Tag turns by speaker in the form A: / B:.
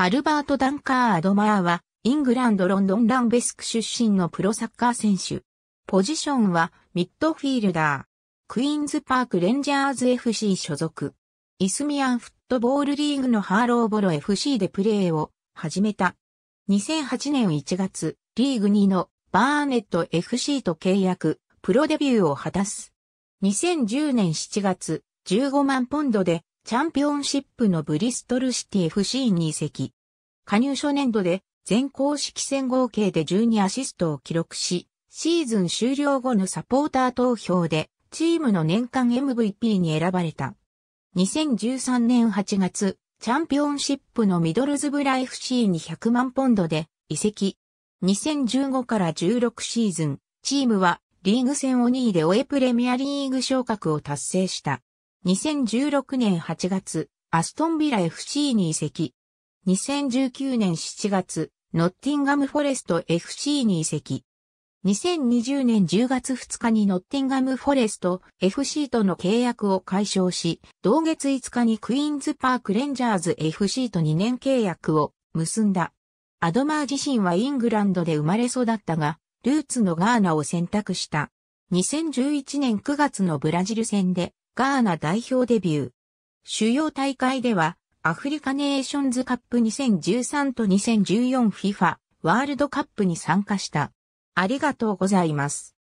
A: アルバート・ダンカー・アドマーは、イングランド・ロンドン・ランベスク出身のプロサッカー選手。ポジションは、ミッドフィールダー。クイーンズ・パーク・レンジャーズ FC 所属。イスミアン・フットボールリーグのハーローボロ FC でプレーを始めた。2008年1月、リーグ2のバーネット FC と契約、プロデビューを果たす。2010年7月、15万ポンドでチャンピオンシップのブリストルシティ FC に移籍。加入初年度で全公式戦合計で12アシストを記録し、シーズン終了後のサポーター投票でチームの年間 MVP に選ばれた。2013年8月、チャンピオンシップのミドルズブラ FC に100万ポンドで移籍。2015から16シーズン、チームはリーグ戦を2位でオエプレミアリーグ昇格を達成した。2016年8月、アストンビラ FC に移籍。2019年7月、ノッティンガムフォレスト FC に移籍。2020年10月2日にノッティンガムフォレスト FC との契約を解消し、同月5日にクイーンズパークレンジャーズ FC と2年契約を結んだ。アドマー自身はイングランドで生まれ育ったが、ルーツのガーナを選択した。2011年9月のブラジル戦でガーナ代表デビュー。主要大会では、アフリカネーションズカップ2013と 2014FIFA ワールドカップに参加した。ありがとうございます。